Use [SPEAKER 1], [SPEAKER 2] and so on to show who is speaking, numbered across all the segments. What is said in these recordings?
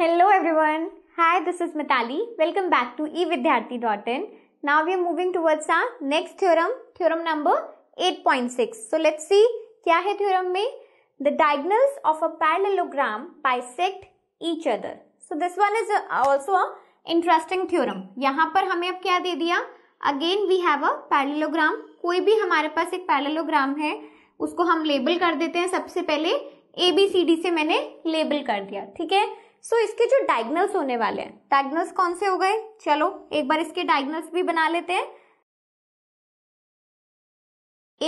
[SPEAKER 1] Hello everyone. Hi, this is Mitali. Welcome back to evidyarthi.in. Now we are moving towards our next theorem, theorem number 8.6. So let's see क्या है theorem में The diagonals of a parallelogram bisect each other. So this one is also a interesting theorem. यहाँ पर हमें अब क्या दे दिया Again we have a parallelogram. कोई भी हमारे पास एक parallelogram है उसको हम लेबल कर देते हैं सबसे पहले ए बी सी डी से मैंने लेबल कर दिया ठीक है सो so, इसके जो डायग्नल्स होने वाले हैं डायग्नल्स कौन से हो गए चलो एक बार इसके डायग्नल्स भी बना लेते हैं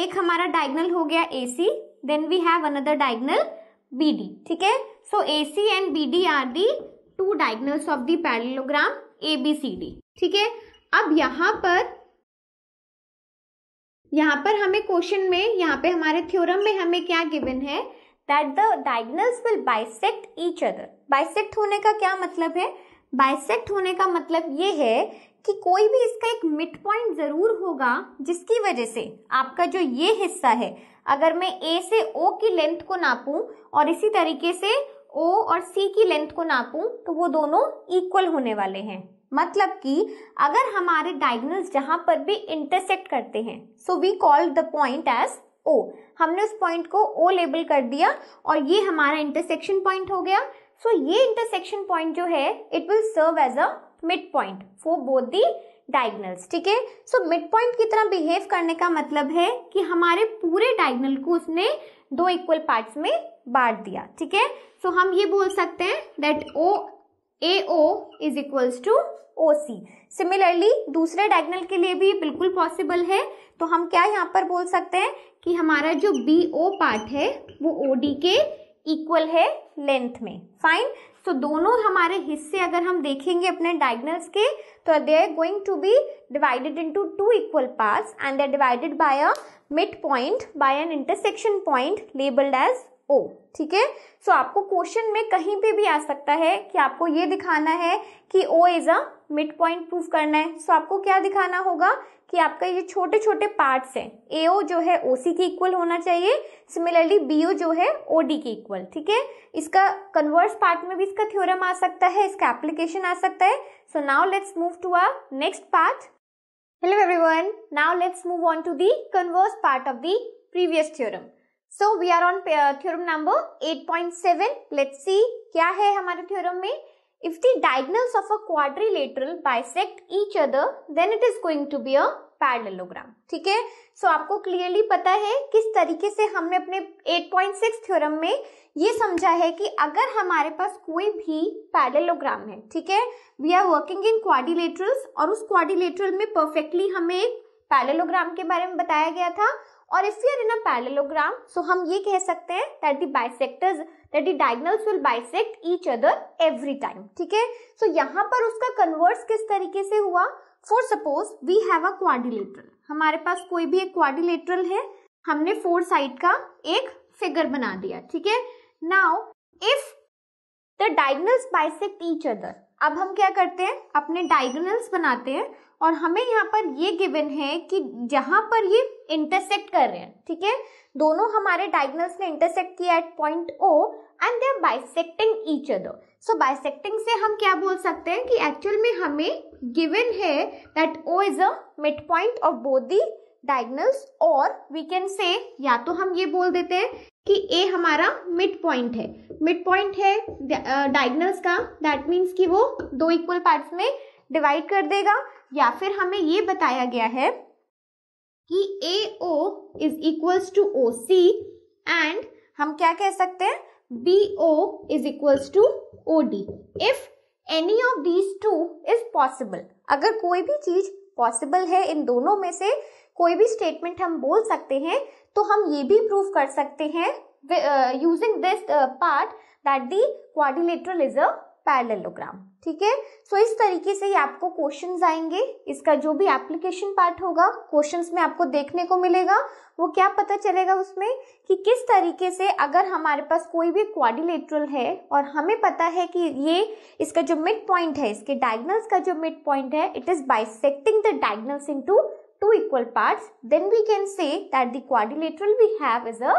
[SPEAKER 1] एक हमारा डायग्नल हो गया A C then we have another diagonal B D ठीक है so A C and B D are the two diagonals of the parallelogram A B C D ठीक है अब यहां पर यहां पर हमें क्वेश्चन में यहाँ पे हमारे थ्योरम में हमें क्या गिवन है that the diagonals will bisect each other bisect होने का क्या मतलब है बाइसेक्ट होने का मतलब ये है कि कोई भी इसका एक मिड पॉइंट जरूर होगा जिसकी वजह से आपका जो ये हिस्सा है अगर मैं ए से ओ की लेंथ को नापूं और इसी तरीके से ओ और सी की लेंथ को नापूं तो वो दोनों इक्वल होने वाले हैं मतलब कि अगर हमारे डायगनल्स जहां पर भी इंटरसेक्ट करते हैं so we call the point as O हमने उस पॉइंट को ओ लेबल कर दिया और ये हमारा इंटरसेक्शन पॉइंट हो गया सो ये इंटरसेक्शन पॉइंट जो है it will serve as a mid point for both the diagonals ठीक है सो मिड पॉइंट की तरह बिहेव करने का मतलब है कि हमारे पूरे डायगनल को उसने दो इक्वल पार्ट्स में बांट दिया ठीक है सो हम ये बोल सकते हैं that O A O is equals to O C similarly दूसरे डायगनल के लिए भी बिल्कुल पॉसिबल है तो हम क्या यहाँ पर बोल सकते हैं कि हमारा जो बी ओ पार्ट है वो ओ डी के इक्वल है लेंथ में फाइन सो so, दोनों हमारे हिस्से अगर हम देखेंगे अपने डायगनल्स के तो they are going to be divided into two equal parts and they divided by a mid point by an intersection point labelled as O ठीक है सो आपको क्वेश्चन में कहीं पे भी आ सकता है कि आपको ये दिखाना है कि O is a mid point proof करना है सो so, आपको क्या दिखाना होगा कि आपका ये छोटे छोटे पार्ट्स हैं ए ओ जो है ओ सी के इक्वल होना चाहिए सिमिलरली बी ओ जो है ओ डी के इक्वल ठीक है इसका कन्वर्स पार्ट में भी इसका थ्योरम आ सकता है इसका एप्लीकेशन आ सकता है so now let's move to our next part hello everyone now let's move on to the converse part of the previous theorem so we are on theorem number 8.7 let's see क्या है हमारे theorem में If the diagonals of a quadrilateral bisect each other, then it is going to be a parallelogram. ठीक है सो so, आपको clearly पता है किस तरीके से हमने अपने 8.6 थ्योरम में ये समझा है कि अगर हमारे पास कोई भी पैरेललोग्राम है ठीक है we are working in quadrilaterals और उस क्वाडिलेटरल में परफेक्टली हमें एक के बारे में बताया गया था और if you are in a parallelogram so हम ये कह सकते हैं that the bisectors that the diagonals will bisect each other every time ठीक है सो so, यहाँ पर उसका कन्वर्स किस तरीके से हुआ for suppose we have a quadrilateral हमारे पास कोई भी एक क्वाड्रिलेटरल है हमने फोर साइड का एक फिगर बना दिया ठीक है now if the diagonals bisect each other अब हम क्या करते हैं अपने डायगोनल्स बनाते हैं और हमें यहाँ पर ये गिवन है कि जहाँ पर ये इंटरसेक्ट कर रहे हैं ठीक है दोनों हमारे डायगोनल्स ने इंटरसेक्ट किया at point O and they're bisecting each other so bisecting से हम क्या बोल सकते हैं कि एक्चुअल में हमें गिवन है that O is a mid point of both the diagonals और वी कैन से या तो हम ये बोल देते हैं कि ए हमारा मिड पॉइंट है मिड पॉइंट है डायगनल्स uh, का दैट मीन्स कि वो दो इक्वल पार्ट्स में डिवाइड कर देगा या फिर हमें ये बताया गया है कि A O is equals to O C and हम क्या कह सकते हैं B O is equals to O D if any of these two is possible अगर कोई भी चीज पॉसिबल है इन दोनों में से कोई भी स्टेटमेंट हम बोल सकते हैं तो हम ये भी प्रूव कर सकते हैं using this part that the quadrilateral is a parallelogram ठीक है सो इस तरीके से ही आपको क्वेश्चन आएंगे इसका जो भी एप्लीकेशन पार्ट होगा क्वेश्चन में आपको देखने को मिलेगा वो क्या पता चलेगा उसमें कि किस तरीके से अगर हमारे पास कोई भी क्वारिलेटरल है और हमें पता है कि ये इसका जो मिड पॉइंट है इसके डायग्नल का जो मिड पॉइंट है it is bisecting the into two equal parts then we can say that the quadrilateral we have is a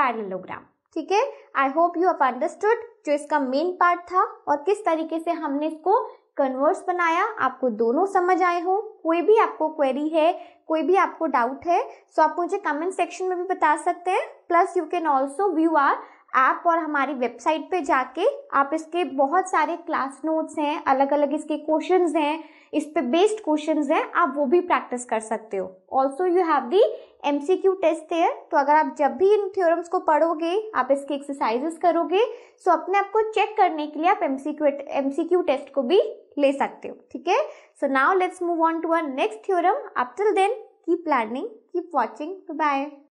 [SPEAKER 1] parallelogram ठीक है I hope you have understood जो इसका main part था और किस तरीके से हमने इसको कन्वर्स बनाया आपको दोनों समझ आए हो कोई भी आपको क्वेरी है कोई भी आपको डाउट है सो तो so आप मुझे कमेंट सेक्शन में भी बता सकते हैं plus you can also view our app और हमारी वेबसाइट पे जाके आप इसके बहुत सारे क्लास नोट्स हैं अलग अलग इसके क्वेश्चन हैं इस पे बेस्ड क्वेश्चन हैं आप वो भी प्रैक्टिस कर सकते हो also you have the M C Q test here तो अगर आप जब भी इन थ्योरम्स को पढ़ोगे आप इसके एक्सरसाइजेस करोगे सो अपने आप को चेक करने के लिए आप M C Q M C Q test को भी ले सकते हो ठीक है so now let's move on to our next theorem आप till then keep learning keep watching bye